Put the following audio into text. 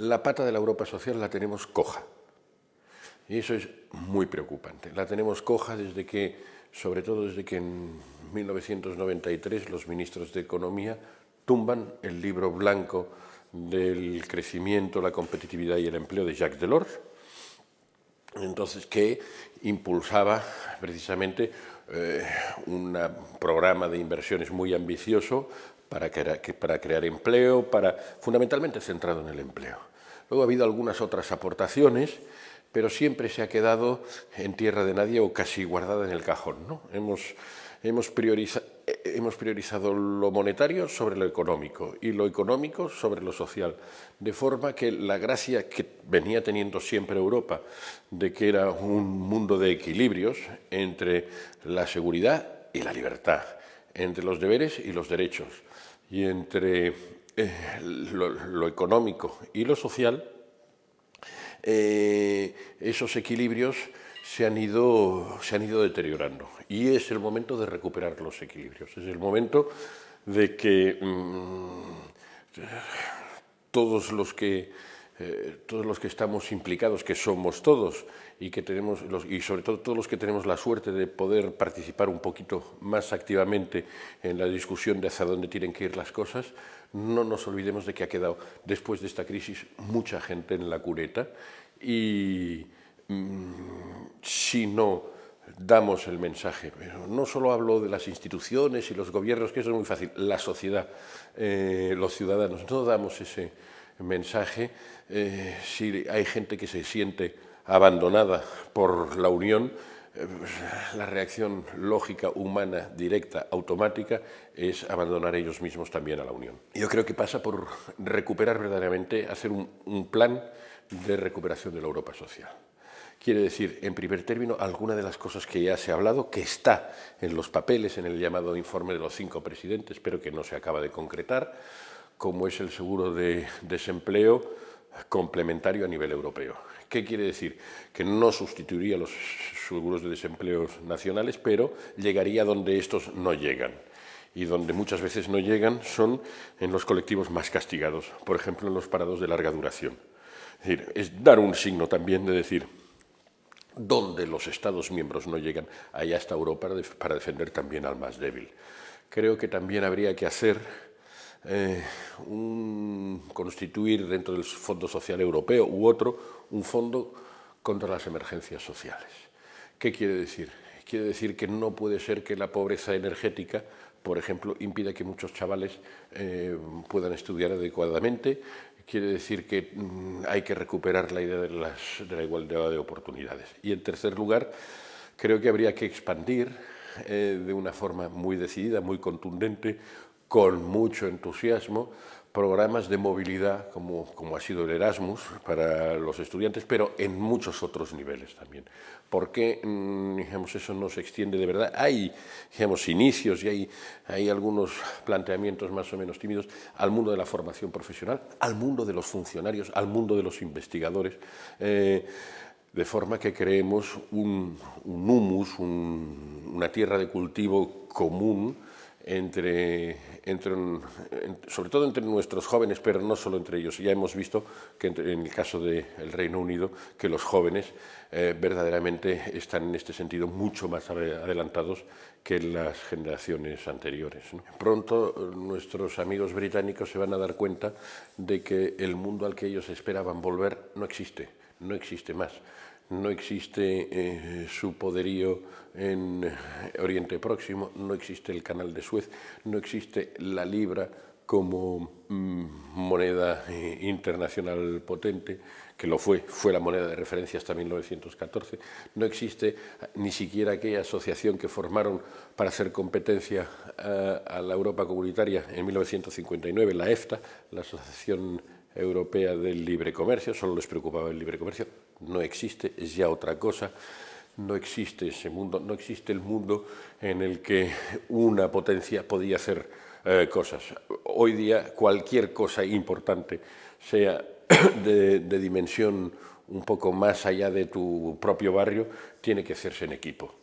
la pata de la Europa social la tenemos coja. Y eso es muy preocupante. La tenemos coja desde que, sobre todo desde que en 1993 los ministros de Economía tumban el libro blanco del crecimiento, la competitividad y el empleo de Jacques Delors, entonces que impulsaba precisamente eh, un programa de inversiones muy ambicioso para crear, empleo, para, fundamentalmente centrado en el empleo. Luego ha habido algunas otras aportaciones, pero siempre se ha quedado en tierra de nadie o casi guardada en el cajón. Eh, hemos priorizado lo monetario sobre lo económico y lo económico sobre lo social, de forma que la gracia que venía teniendo siempre Europa de que era un mundo de equilibrios entre la seguridad y la libertad entre los deberes y los derechos, y entre eh, lo, económico y lo social, eh, esos equilibrios se han, ido, se han ido deteriorando. Y es el momento de recuperar los equilibrios, es el momento de que mm, todos los que eh, todos los que estamos implicados, que somos todos, y, que tenemos los, y sobre todo todos los que tenemos la suerte de poder participar un poquito más activamente en la discusión de hacia dónde tienen que ir las cosas, no nos olvidemos de que ha quedado, después de esta crisis, mucha gente en la cureta y mm, si no damos el mensaje. no solo hablo de las instituciones y los gobiernos, que eso es muy fácil, la sociedad, eh, los ciudadanos, no damos ese mensaje, eh, si hay gente que se siente abandonada por la Unión, eh, pues, la reacción lógica, humana, directa, automática, es abandonar ellos mismos también a la Unión. Yo creo que pasa por recuperar verdaderamente, hacer un, un plan de recuperación de la Europa social. Quiere decir, en primer término, alguna de las cosas que ya se ha hablado, que está en los papeles, en el llamado informe de los cinco presidentes, pero que no se acaba de concretar, como es el seguro de desempleo complementario a nivel europeo. ¿Qué quiere decir? Que no sustituiría los seguros de desempleo nacionales, pero llegaría donde estos no llegan. Y donde muchas veces no llegan son en los colectivos más castigados, por ejemplo, en los parados de larga duración. Es decir, es dar un signo también de decir, donde los Estados miembros no llegan, allá está Europa para defender también al más débil. Creo que también habría que hacer eh, constituir dentro del Fondo Social Europeo u otro un fondo contra las emergencias sociales. ¿Qué quiere decir? Quiere decir que no puede ser que la pobreza energética por ejemplo, impida que muchos chavales eh, puedan estudiar adecuadamente. Quiere decir que mm, hay que recuperar la idea de, la igualdad de oportunidades. Y en tercer lugar, creo que habría que expandir eh, de una forma muy decidida, muy contundente, con mucho entusiasmo programas de movilidad como, como ha sido el Erasmus para los estudiantes, pero en muchos otros niveles también. Porque mm, digamos, eso no se extiende de verdad. Hay digamos, inicios y hay, hay algunos planteamientos más o menos tímidos al mundo de la formación profesional, al mundo de los funcionarios, al mundo de los investigadores. Eh, de forma que creemos un, humus, una tierra de cultivo común entre sobre todo entre nuestros jóvenes, pero no solo entre ellos. Ya hemos visto que en el caso del Reino Unido, que los jóvenes eh, verdaderamente están en este sentido mucho más adelantados que las generaciones anteriores. Pronto eh, nuestros amigos británicos se van a dar cuenta de que el mundo al que ellos esperaban volver no existe, no existe más no existe eh, su poderío en Oriente Próximo, no existe el Canal de Suez, no existe la libra como mm, moneda eh, internacional potente, que lo fue, fue la moneda de referencia hasta 1914, no existe ah, ni siquiera aquella asociación que formaron para hacer competencia ah, a la Europa Comunitaria en 1959, la EFTA, la Asociación Europea del Libre Comercio, solo les preocupaba el libre comercio, no existe, es ya otra cosa. No existe ese mundo, no existe el mundo en el que una potencia podía hacer eh, cosas. Hoy día cualquier cosa importante, sea de dimensión un poco más allá de tu propio barrio, tiene que hacerse en equipo.